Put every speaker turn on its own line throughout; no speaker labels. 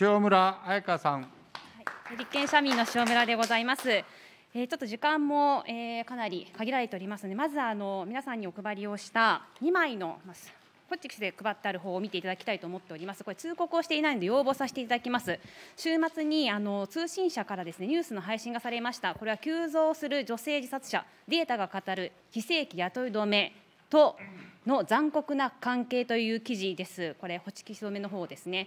塩村彩香さん、は
い、立憲社民の塩村でございます。えー、ちょっと時間も、えー、かなり限られておりますので、まずあの皆さんにお配りをした2枚の、ホッチキスで配ってある方を見ていただきたいと思っております。これ通告をしていないので要望させていただきます。週末にあの通信社からですねニュースの配信がされました。これは急増する女性自殺者、データが語る非正規雇い止めとの残酷な関係という記事です。これホチキス止めの方ですね。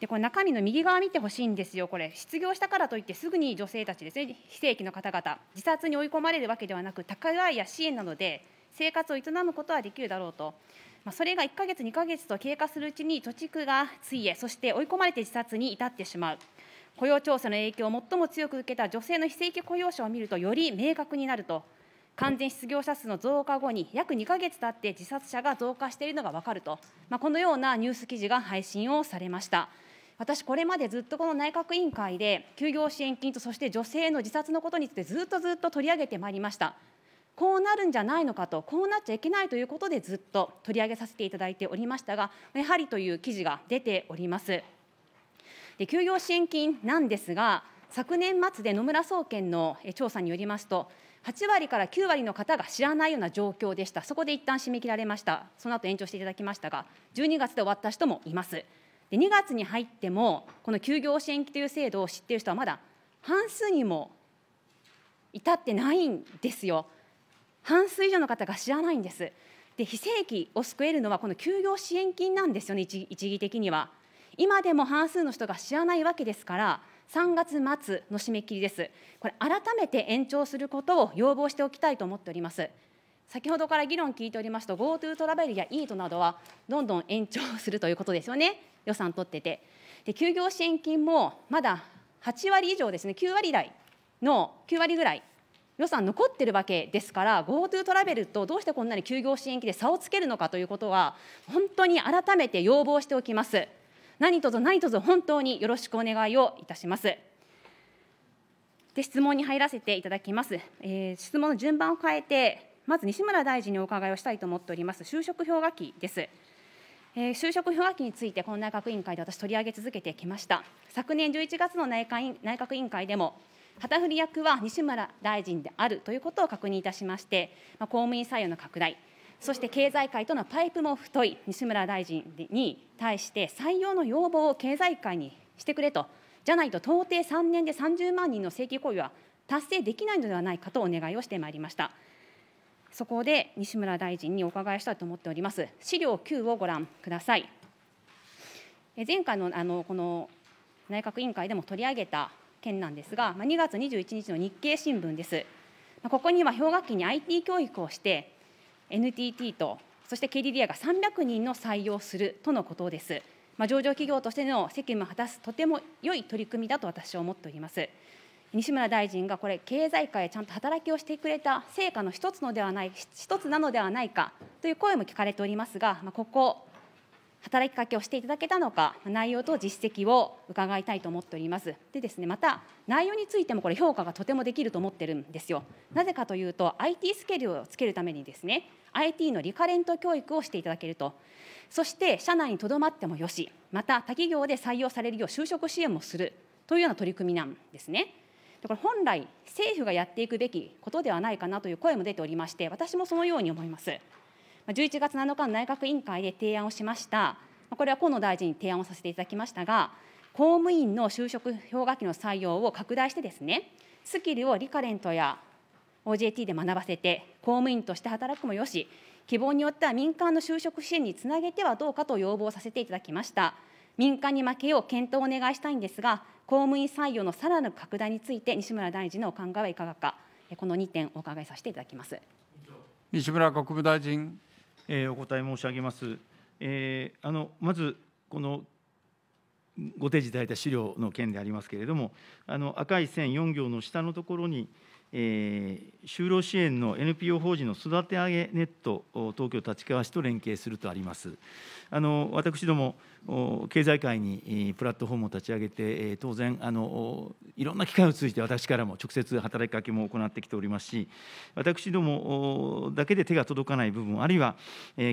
でこれ中身の右側見てほしいんですよ、これ、失業したからといってすぐに女性たちですね、非正規の方々、自殺に追い込まれるわけではなく、高いや支援などで生活を営むことはできるだろうと、まあ、それが1か月、2か月と経過するうちに貯蓄がついえ、そして追い込まれて自殺に至ってしまう。雇用調査の影響を最も強く受けた女性の非正規雇用者を見ると、より明確になると、完全失業者数の増加後に、約2か月経って自殺者が増加しているのが分かると、まあ、このようなニュース記事が配信をされました。私、これまでずっとこの内閣委員会で、休業支援金と、そして女性の自殺のことについて、ずっとずっと取り上げてまいりました。こうなるんじゃないのかと、こうなっちゃいけないということで、ずっと取り上げさせていただいておりましたが、やはりという記事が出ております。で休業支援金なんですが、昨年末で野村総研の調査によりますと、8割から9割の方が知らないような状況でした、そこで一旦締め切られました、その後延長していただきましたが、12月で終わった人もいます。で2月に入ってもこの休業支援金という制度を知っている人はまだ半数にも至ってないんですよ半数以上の方が知らないんですで非正規を救えるのはこの休業支援金なんですよね一義的には今でも半数の人が知らないわけですから3月末の締め切りですこれ改めて延長することを要望しておきたいと思っております先ほどから議論聞いておりますと GoTo トラベルや EAT などはどんどん延長するということですよね予算取っててで休業支援金もまだ8割以上ですね9割台の9割ぐらい予算残ってるわけですから GoTo トラベルとどうしてこんなに休業支援金で差をつけるのかということは本当に改めて要望しておきます何卒何卒本当によろしくお願いをいたしますで質問に入らせていただきます、えー、質問の順番を変えてまず西村大臣にお伺いをしたいと思っております、就職氷河期です。えー、就職氷河期について、この内閣委員会で私、取り上げ続けてきました。昨年11月の内閣委員会でも、旗振り役は西村大臣であるということを確認いたしまして、まあ、公務員採用の拡大、そして経済界とのパイプも太い西村大臣に対して、採用の要望を経済界にしてくれと、じゃないと到底3年で30万人の正規雇用は達成できないのではないかとお願いをしてまいりました。そこで西村大臣にお伺いしたいと思っております。資料9をご覧ください。前回のあのこの内閣委員会でも取り上げた件なんですが、2月21日の日経新聞です。ここには氷河期に IT 教育をして、NTT とそして KDDI が300人の採用するとのことです。まあ、上場企業としての責務を果たすとても良い取り組みだと私は思っております。西村大臣がこれ、経済界ちゃんと働きをしてくれた成果の一つのではない一つなのではないかという声も聞かれておりますが、まあ、ここ、働きかけをしていただけたのか、内容と実績を伺いたいと思っております。でですね、また、内容についてもこれ、評価がとてもできると思ってるんですよ。なぜかというと、IT スケールをつけるためにですね、IT のリカレント教育をしていただけると、そして社内にとどまってもよし、また他企業で採用されるよう就職支援もするというような取り組みなんですね。これ本来、政府がやっていくべきことではないかなという声も出ておりまして、私もそのように思います。11月7日の内閣委員会で提案をしました、これは河野大臣に提案をさせていただきましたが、公務員の就職氷河期の採用を拡大してですね、スキルをリカレントや OJT で学ばせて、公務員として働くもよし、希望によっては民間の就職支援につなげてはどうかと要望させていただきました。民間に負けよう検討をお願いしたいんですが、公務員採用のさらなる拡大について、西村大臣のお考えはいかがか、この2点、お伺いさせていただきます
西村国務大臣、えお答え申し上げます。えー、あのまずこのご提示いただいた資料の件でありますけれども、あの赤い線4行の下のところに、就労支援の NPO 法人の育て上げネット東京立川市と連携するとあります。あの私ども経済界にプラットフォームを立ち上げて当然あのいろんな機会を通じて私からも直接働きかけも行ってきておりますし私どもだけで手が届かない部分あるいは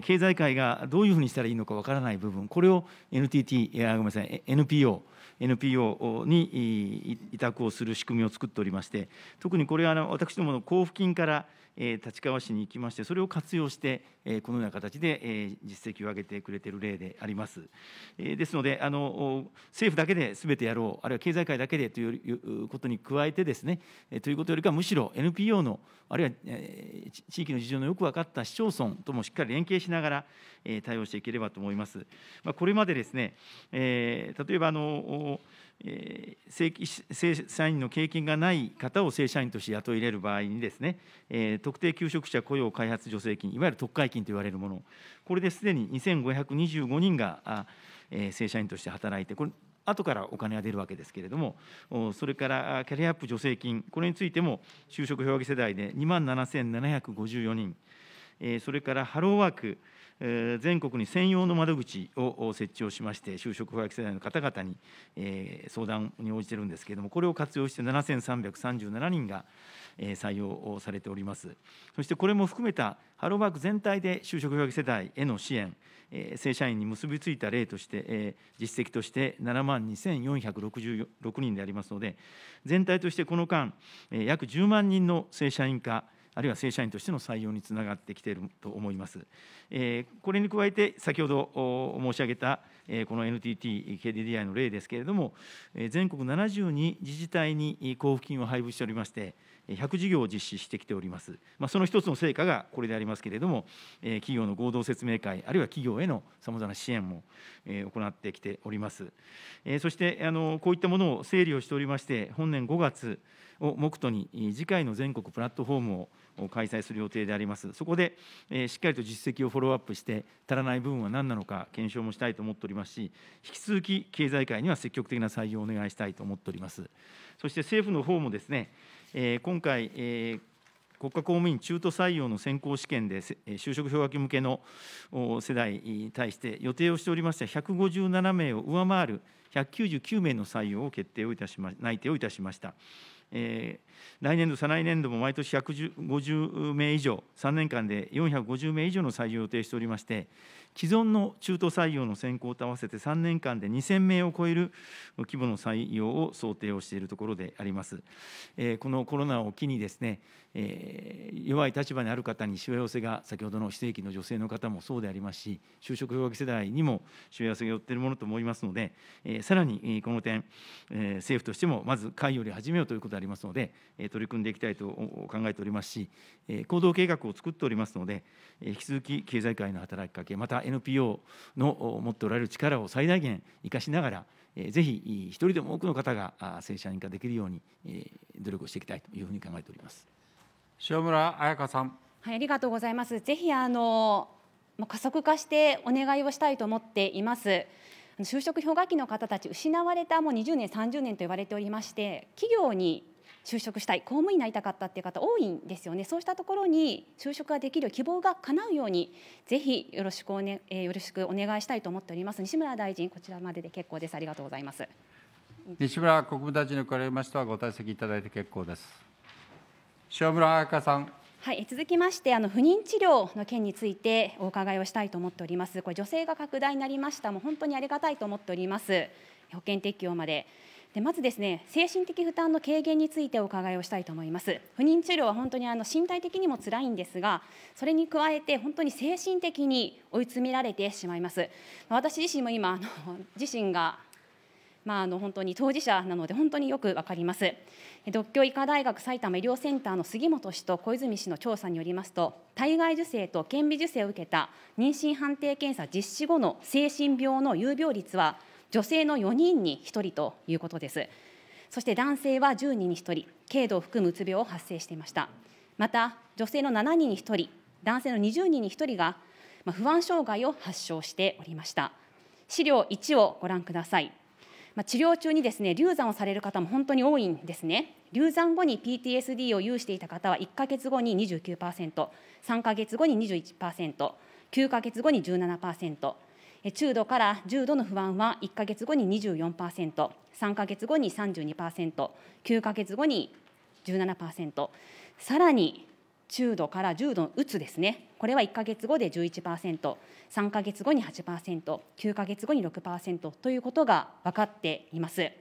経済界がどういうふうにしたらいいのかわからない部分これを NTT あごめんなさい NPO NPO に委託をする仕組みを作っておりまして、特にこれは私どもの交付金から立川市に行きましてそれを活用してこのような形で実績を上げてくれている例でありますですのであの政府だけで全てやろうあるいは経済界だけでということに加えてですねということよりかむしろ NPO のあるいは地域の事情のよく分かった市町村ともしっかり連携しながら対応していければと思います。これまでですね例えばあのえー、正社員の経験がない方を正社員として雇い入れる場合にですね、えー、特定求職者雇用開発助成金、いわゆる特会金といわれるもの、これですでに2525人が、正社員として働いて、これ、後からお金が出るわけですけれども、それからキャリアアップ助成金、これについても就職氷河期世代で2万7754人、それからハローワーク、全国に専用の窓口を設置をしまして、就職氷河期世代の方々に相談に応じてるんですけれども、これを活用して7337人が採用されております。そしてこれも含めたハローワーク全体で就職氷河期世代への支援、正社員に結びついた例として、実績として7万2466人でありますので、全体としてこの間、約10万人の正社員化、あるいは正社員としての採用につながってきていると思います。これに加えて、先ほど申し上げたこの NTT、KDDI の例ですけれども、全国72自治体に交付金を配布しておりまして、100事業を実施してきております。まあ、その一つの成果がこれでありますけれども、企業の合同説明会、あるいは企業へのさまざまな支援も行ってきております。そしてあの、こういったものを整理をしておりまして、本年5月を目途に、次回の全国プラットフォームを開催する予定であります。そこで、えしっかりと実績をフォローアップして、足らない部分は何なのか検証もしたいと思っておりますし、引き続き経済界には積極的な採用をお願いしたいと思っております。そして政府の方もですね、え今回、え国家公務員中途採用の選考試験で就職氷河期向けの世代に対して予定をしておりました157名を上回る199名の採用を決定をいたしま内定をいたしました。えー、来年度、再来年度も毎年150名以上、3年間で450名以上の採用を予定しておりまして、既存の中途採用の選考と合わせて3年間で2000名を超える規模の採用を想定をしているところであります。えー、このコロナを機にですね、えー、弱い立場にある方にしわ寄せが先ほどの非正規の女性の方もそうでありますし就職氷河期世代にもしわ寄せが寄っているものと思いますので、えー、さらにこの点、えー、政府としてもまず会より始めようということでありますので、えー、取り組んでいきたいと考えておりますし、えー、行動計画を作っておりますので、えー、引き続き経済界の働きかけまた NPO の持っておられる力を最大限生かしながらぜひ一人でも多くの方が正社員化できるように努力をしていきたいというふうに考えております。塩村彩香さん。
はい、ありがとうございます。ぜひあの加速化してお願いをしたいと思っています。就職氷河期の方たち失われたもう20年30年と言われておりまして企業に就職したい公務員になりたかったっていう方多いんですよねそうしたところに就職ができる希望が叶うようにぜひよろしくお、ね,、ねえよろしくお願いしたいと思っております西村大臣こちらまでで結構ですありがとうございます
西村国務大臣に伺いましてはご退席いただいて結構です塩村彩香さん。
はい、続きましてあの不妊治療の件についてお伺いをしたいと思っております。これ女性が拡大になりましたもう本当にありがたいと思っております。保険適用まで。でまずですね精神的負担の軽減についてお伺いをしたいと思います不妊治療は本当にあの身体的にも辛いんですがそれに加えて本当に精神的に追い詰められてしまいます私自身も今あの自身がまあ、あの本当に当事者なので本当によく分かります。独協医科大学埼玉医療センターの杉本氏と小泉氏の調査によりますと体外受精と顕微授精を受けた妊娠判定検査実施後の精神病の有病率は女性の4人に1人ということです。そして男性は10人に1人、軽度を含むうつ病を発生していました。また、女性の7人に1人、男性の20人に1人が不安障害を発症しておりました。資料1をご覧ください。まあ、治療中にですね流産をされる方も本当に多いんですね。流産後に PTSD を有していた方は1か月後に 29%3 か月後に 21%9 か月後に17%中度から重度の不安は1か月後に 24%3 か月後に 32%9 か月後に17%さらに中度から重度のうつですね、これは1か月後で11%、3か月後に8%、9か月後に6%ということが分かっています。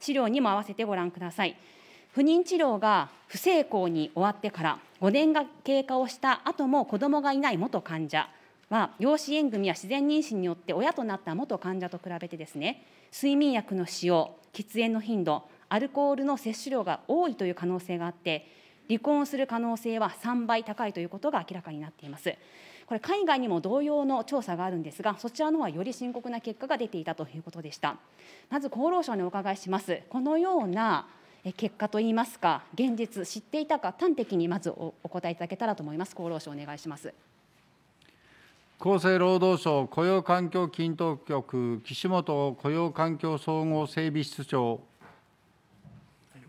資料にも合わせてご覧ください。不妊治療が不成功に終わってから5年が経過をした後も子どもがいない元患者は養子縁組や自然妊娠によって親となった元患者と比べてですね睡眠薬の使用喫煙の頻度アルコールの摂取量が多いという可能性があって離婚する可能性は3倍高いということが明らかになっています。これ海外にも同様の調査があるんですが、そちらの方はより深刻な結果が出ていたということでした。まず厚労省にお伺いします。このような結果といいますか、現実、知っていたか、端的にまずお答えいただけたらと思います。厚労省お願いします。
厚生労働省雇用環境均等局、岸本雇用環境総合整備室長。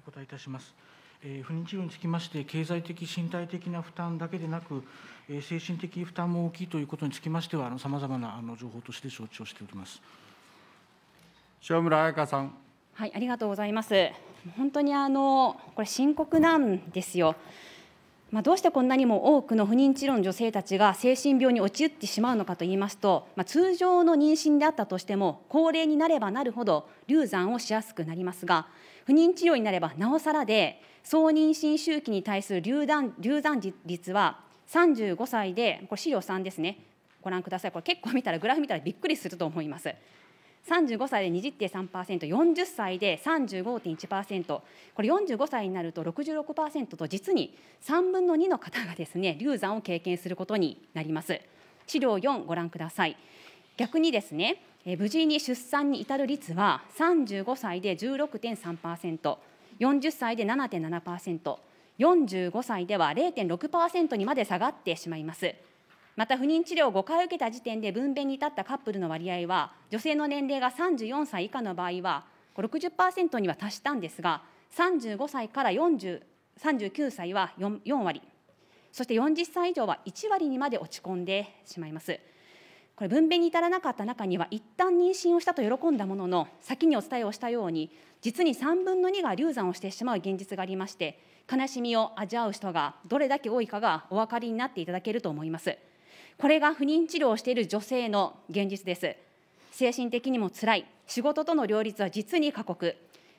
お答えいたします。え不妊治療につきまして、経済的、身体的な負担だけでなく、え精神的負担も大きいということにつきましては、さまざまなあの情報として承知をしております塩村彩香さん。
はい、ありがとうございます。本当にあのこれ深刻なんですよ。まあ、どうしてこんなにも多くの不妊治療の女性たちが精神病に陥ってしまうのかといいますと、まあ、通常の妊娠であったとしても高齢になればなるほど流産をしやすくなりますが不妊治療になればなおさらで総妊娠周期に対する流産流産率は35歳でこれ資料3ですねご覧くださいこれ結構見たらグラフ見たらびっくりすると思います35歳で20.3%、40歳で35.1%、これ45歳になると66%と実に3分の2の方がですね流産を経験することになります。資料4ご覧ください。逆にですね無事に出産に至る率は35歳で16.3%、40歳で7.7%、45歳では0.6%にまで下がってしまいます。また不妊治療を5回受けた時点で分娩に至ったカップルの割合は女性の年齢が34歳以下の場合は60%には達したんですが35歳から39歳は 4, 4割そして40歳以上は1割にまで落ち込んでしまいます。これ分娩に至らなかった中には一旦妊娠をしたと喜んだものの先にお伝えをしたように実に3分の2が流産をしてしまう現実がありまして悲しみを味わう人がどれだけ多いかがお分かりになっていただけると思います。これが不妊治療をしている女性の現実です。精神的にもつらい、仕事との両立は実に過酷、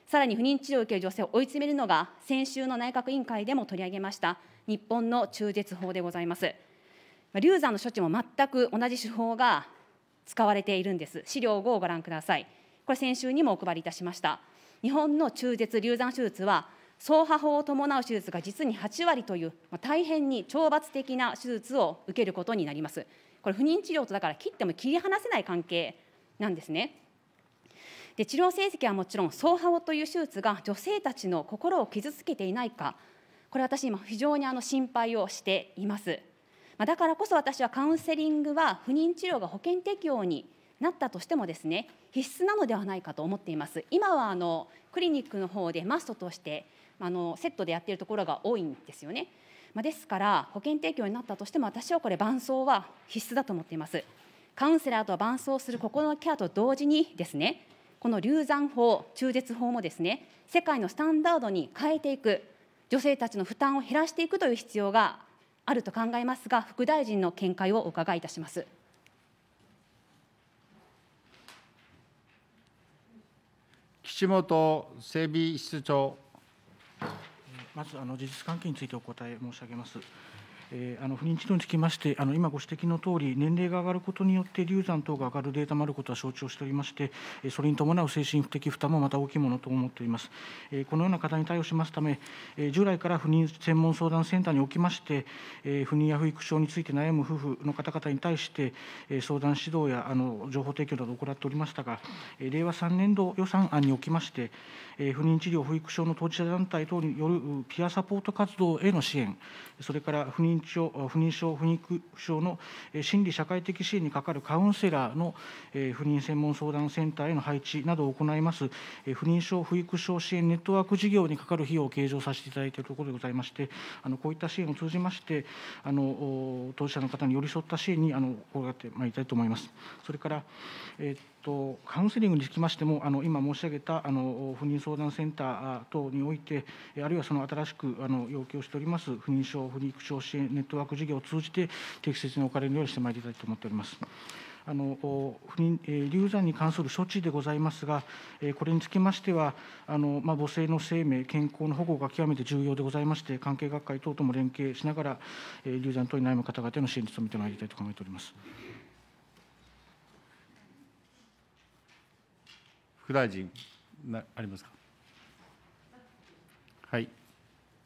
さらに不妊治療を受ける女性を追い詰めるのが、先週の内閣委員会でも取り上げました、日本の中絶法でございます。流産の処置も全く同じ手法が使われているんです。資料5をご覧ください。これ、先週にもお配りいたしました。日本の中絶・流産手術は走破法を伴う手術が実に8割という、まあ、大変に懲罰的な手術を受けることになります。これ、不妊治療とだから切っても切り離せない関係なんですね。で治療成績はもちろん、走破法という手術が女性たちの心を傷つけていないか、これ、私、今、非常にあの心配をしています。まあ、だからこそ、私はカウンセリングは不妊治療が保険適用になったとしてもですね必須なのではないかと思っています今はあのクリニックの方でマストとしてあのセットでやっているところが多いんですよね。まあ、ですから保険提供になったとしても私はこれ伴走は必須だと思っています。カウンセラーと伴走する心のケアと同時にですねこの流産法、中絶法もですね世界のスタンダードに変えていく、女性たちの負担を減らしていくという必要があると考えますが、副大臣の見解をお伺いいたします。
岸
本整備室長。まずあの事実関係についてお答え申し上げます。えあの不妊治療につきまして、あの今ご指摘の通り、年齢が上がることによって流産等が上がるデータもあることは承知をしておりまして、それに伴う精神的負担もまた大きいものと思っております。えこのような課題に対応しますため、え従来から不妊専門相談センターにおきまして、え不妊や不育症について悩む夫婦の方々に対して、え相談指導やあの情報提供などを行っておりましたが、え令和3年度予算案におきまして、え不妊治療、不育症の当事者団体等によるピアサポート活動への支援、それから不妊症、不妊症、不妊症の心理社会的支援にかかるカウンセラーの不妊専門相談センターへの配置などを行います、不妊症、不育症支援ネットワーク事業にかかる費用を計上させていただいているところでございまして、あのこういった支援を通じまして、あの当事者の方に寄り添った支援にあの行がてまいりたいと思います。それから、えーとカウンセリングにつきましてもあの今申し上げたあの不妊相談センター等においてあるいはその新しくあの要求をしております不妊症不妊育症支援ネットワーク事業を通じて適切におかれるようにしてまいりたいと思っております。あの不妊流産に関する処置でございますが、これにつきましては、あのまあ、母性の生命、健康の保護が極めて重要でございまして、関係学会等とも連携しながら、流産等に悩む方々への支援に努めてまいりたいと考えております。
副大臣なありますかはい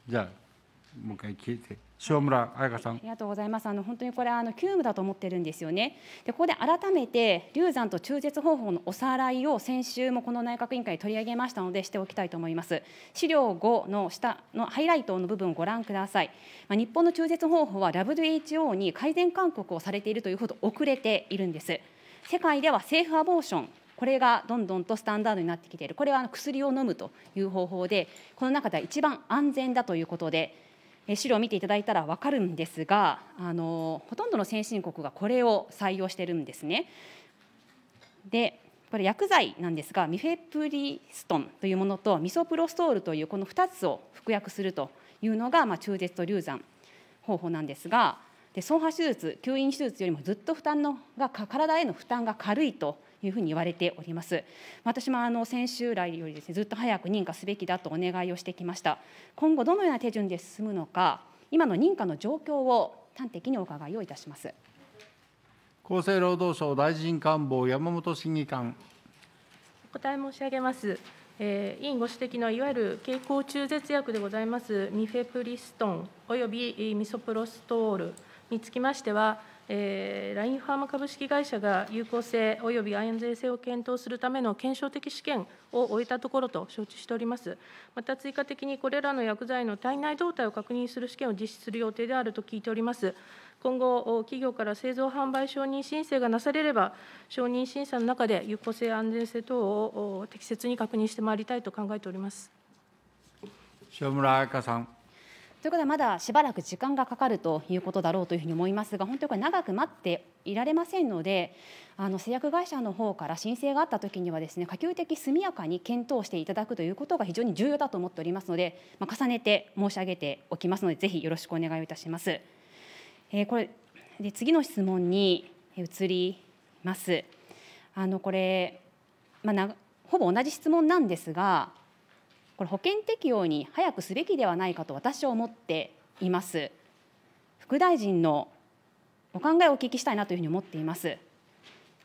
じゃあもう一回聞いて塩村彩香さん、あり
がとうございます。あの本当にこれあの急務だと思ってるんですよね。でここで改めて流産と中絶方法のおさらいを先週もこの内閣委員会取り上げましたのでしておきたいと思います。資料5の下のハイライトの部分をご覧ください。まあ、日本の中絶方法は WHO に改善勧告をされているというほど遅れているんです。世界では政府アボーションこれがどんどんとスタンダードになってきている、これは薬を飲むという方法で、この中では一番安全だということで、資料を見ていただいたら分かるんですがあの、ほとんどの先進国がこれを採用してるんですね。でこれ薬剤なんですがミフェプリストンというものとミソプロストールというこの2つを服薬するというのが、まあ、中絶と流産方法なんですがで損破手術吸引手術よりもずっと負担のが体への負担が軽いというふうに言われております。私もあの先週来よりですねずっと早く認可すべきだとお願いをしてきました。今後どのような手順で進むのか、今の認可の状況を端的にお伺いをいたします。
厚生労働省大臣官房山本審議官。
お答え申し上げます。
えー、委員ご指摘のいわゆる経口中絶薬でございますミフェプリストンおよびミソプロストールにつきましては、えラインファーマ株式会社が有効性および安全性を検討するための検証的試験を終えたところと承知しております。また追加的にこれらの薬剤の体内動態を確認する試験を実施する予定であると聞いております。今後、企業から製造販売承認申請がなされれば、承認審査の中で有効性、安全性等を適切に確認してま
いりたいと考えております。
塩村彩香さん。
ということはまだしばらく時間がかかるということだろうというふうに思いますが本当にこれ長く待っていられませんのであの製薬会社の方から申請があったときにはですね可及的速やかに検討していただくということが非常に重要だと思っておりますので、まあ、重ねて申し上げておきますのでぜひよろしくお願いいたします。えー、これで次の質問に移ります。あのこれ、まあ、ほぼ同じ質問なんですがこれ保険適用に早くすべきではないかと私は思っています。副大臣のお考えをお聞きしたいなというふうに思っています。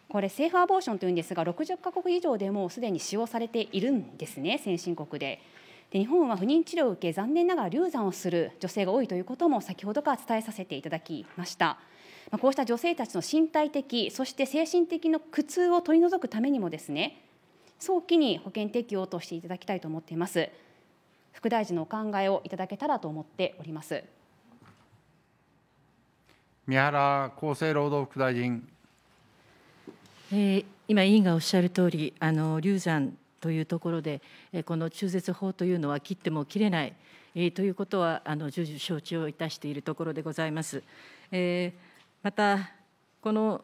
これ、セーフアボーションというんですが、60か国以上でもうすでに使用されているんですね、先進国で。で日本は不妊治療を受け、残念ながら流産をする女性が多いということも、先ほどから伝えさせていただきました。まあ、こうした女性たちの身体的、そして精神的の苦痛を取り除くためにもですね、早期に保険適用としていただきたいと思っています。副大臣のお考えをいただけたらと思っております。
宮原厚生労働副大臣。
えー、今委員がおっしゃる通り、あの流産というところで、えこの中絶法というのは切っても切れない、えということはあの重々承知をいたしているところでございます。えー、またこの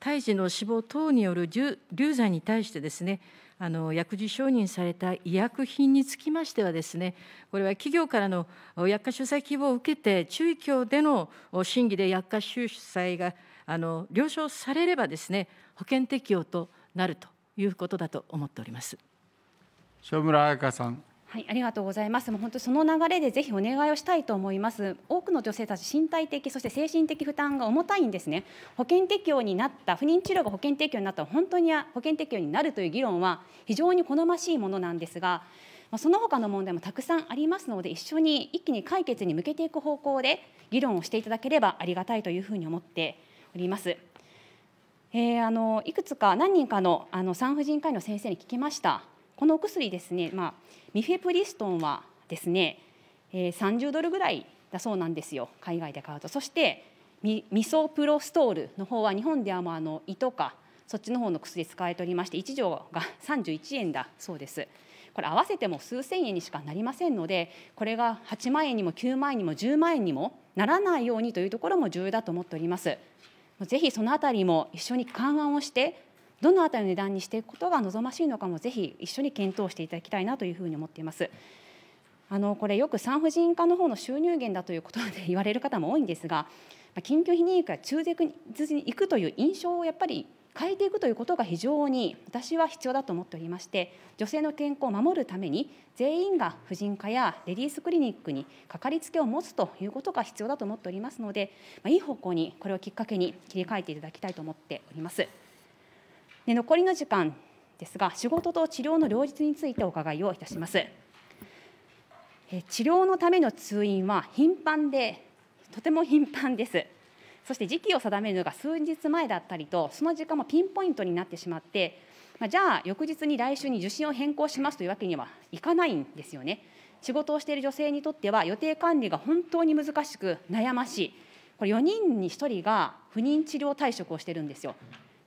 胎児の死亡等による流産に対してですねあの薬事承認された医薬品につきましてはですねこれは企業からの薬価主催希望を受けて中医協での審議で薬価主催があの了承されればですね保険適用となるということだと思っております。
村彩香さん
はい、ありがとうございます。もう本当その流れでぜひお願いをしたいと思います。多くの女性たち身体的そして精神的負担が重たいんですね。保険適用になった不妊治療が保険適用になった本当に保険適用になるという議論は非常に好ましいものなんですが。その他の問題もたくさんありますので一緒に一気に解決に向けていく方向で議論をしていただければありがたいというふうに思っております。えー、あのいくつか何人かのあの産婦人科医の先生に聞きました。このお薬ですね、まあ、ミフェプリストンはですね、えー、30ドルぐらいだそうなんですよ海外で買うとそしてミソプロストールの方は日本ではもあの胃とかそっちの方の薬使われておりまして1錠が31円だそうですこれ合わせても数千円にしかなりませんのでこれが8万円にも9万円にも10万円にもならないようにというところも重要だと思っておりますぜひそのあたりも一緒に勘案をしてどのあたりの値段にしていくことが望ましいのかもぜひ一緒に検討していただきたいなというふうに思っています。あのこれよく産婦人科の方の収入源だということで言われる方も多いんですが緊急避妊薬が中絶に行くという印象をやっぱり変えていくということが非常に私は必要だと思っておりまして女性の健康を守るために全員が婦人科やレディースクリニックにかかりつけを持つということが必要だと思っておりますので、まいい方向にこれをきっかけに切り替えていただきたいと思っております。で残りの時間ですが仕事と治療の両立についてお伺いをいたします治療のための通院は頻繁でとても頻繁ですそして時期を定めるのが数日前だったりとその時間もピンポイントになってしまってじゃあ翌日に来週に受診を変更しますというわけにはいかないんですよね仕事をしている女性にとっては予定管理が本当に難しく悩ましいこれ4人に1人が不妊治療退職をしてるんですよ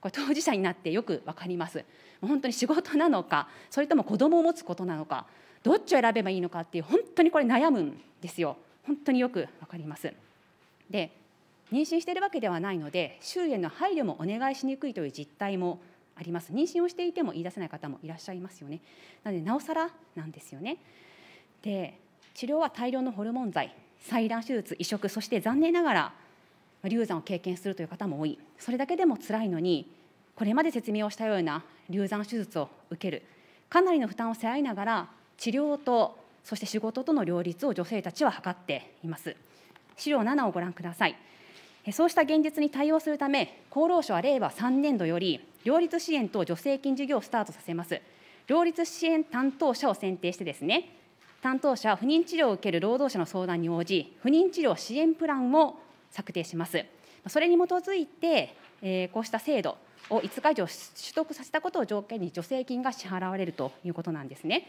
これ当事者になってよく分かります。本当に仕事なのかそれとも子供を持つことなのかどっちを選べばいいのかっていう本当にこれ悩むんですよ。本当によく分かります。で妊娠しているわけではないので周囲への配慮もお願いしにくいという実態もあります妊娠をしていても言い出せない方もいらっしゃいますよねなのでなおさらなんですよねで治療は大量のホルモン剤採卵手術移植そして残念ながら流産を経験するという方も多いそれだけでも辛いのにこれまで説明をしたような流産手術を受けるかなりの負担を背負いながら治療とそして仕事との両立を女性たちは図っています資料7をご覧くださいそうした現実に対応するため厚労省は令和3年度より両立支援と助成金事業をスタートさせます両立支援担当者を選定してですね担当者は不妊治療を受ける労働者の相談に応じ不妊治療支援プランを策定します。それに基づいて、こうした制度を5日以上取得させたことを条件に助成金が支払われるということなんですね。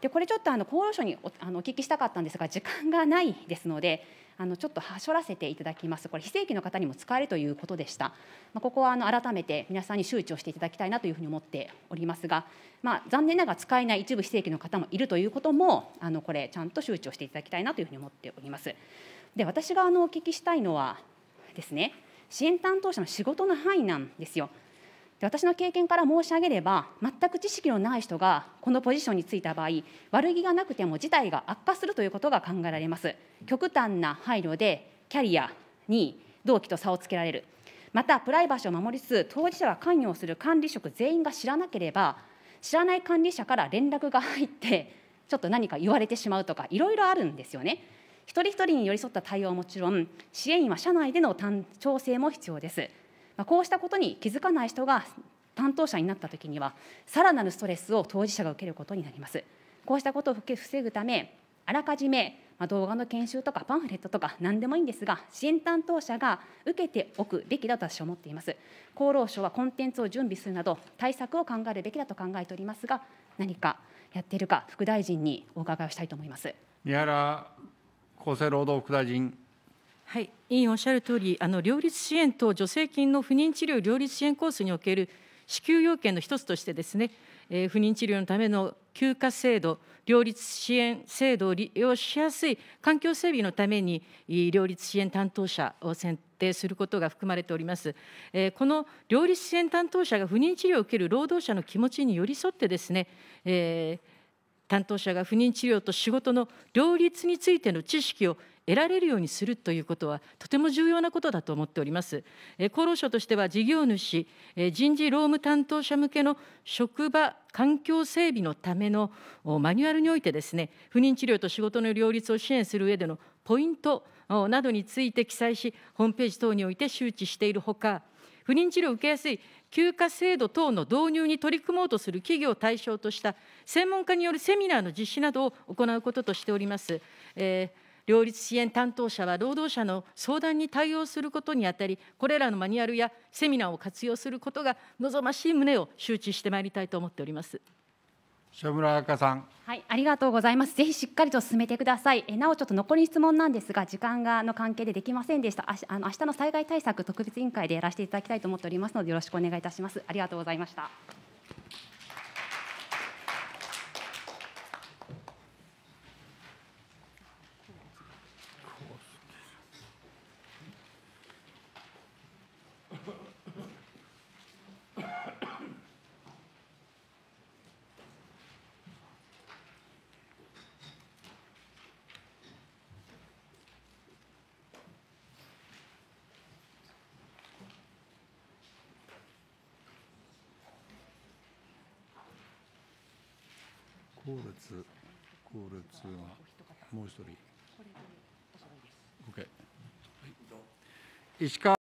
でこれちょっとあの厚労省におお聞きしたかったんですが時間がないですのであのちょっとはしょらせていただきますこれ非正規の方にも使えるということでした、まあ、ここはあの改めて皆さんに周知をしていただきたいなというふうに思っておりますが、まあ、残念ながら使えない一部非正規の方もいるということもあのこれちゃんと周知をしていただきたいなというふうに思っております。で私があのお聞きしたいのはですね支援担当者の仕事の範囲なんですよ。で私の経験から申し上げれば、全く知識のない人がこのポジションに就いた場合、悪気がなくても事態が悪化するということが考えられます。極端な配慮でキャリアに同期と差をつけられる、またプライバシーを守りつつ、当事者が関与する管理職全員が知らなければ、知らない管理者から連絡が入って、ちょっと何か言われてしまうとか、いろいろあるんですよね。一人一人に寄り添った対応はもちろん、支援員は社内での調整も必要です。まあ、こうしたことに気づかない人が担当者になったときには、さらなるストレスを当事者が受けることになります。こうしたことを防ぐため、あらかじめ動画の研修とかパンフレットとか何でもいいんですが、支援担当者が受けておくべきだと私は思っています。厚労省はコンテンツを準備するなど、対策を考えるべきだと考えておりますが、何かやっているか、副大臣にお伺いをしたいと思います。
宮原厚生労働副大臣。
はい、委員おっしゃる通り、あの両立支援と助成金の不妊治療両立支援コースにおける支給要件の一つとしてですね、えー、不妊治療のための休暇制度、両立支援制度を利用しやすい環境整備のために、両立支援担当者を選定することが含まれております。えー、この両立支援担当者が不妊治療を受ける労働者の気持ちに寄り添ってですね、えー担当者が不妊治療と仕事の両立についての知識を得られるようにするということはとても重要なことだと思っております。厚労省としては事業主、人事労務担当者向けの職場環境整備のためのマニュアルにおいてですね、不妊治療と仕事の両立を支援する上でのポイントなどについて記載し、ホームページ等において周知しているほか、不妊治療を受けやすい休暇制度等の導入に取り組もうとする企業を対象とした専門家によるセミナーの実施などを行うこととしております。えー両立支援担当者は労働者の相談に対応することにあたり、これらのマニュアルやセミナーを活用することが望ましい旨を周知してまいりたいと思っております。
下村赤さん。
はい、ありがとうございます。ぜひしっかりと進めてください。えなおちょっと残り質問なんですが、時間がの関係でできませんでした。あしあの明日の災害対策特別委員会でやらせていただきたいと思っておりますので、よろしくお願いいたします。ありがとうございました。
一人。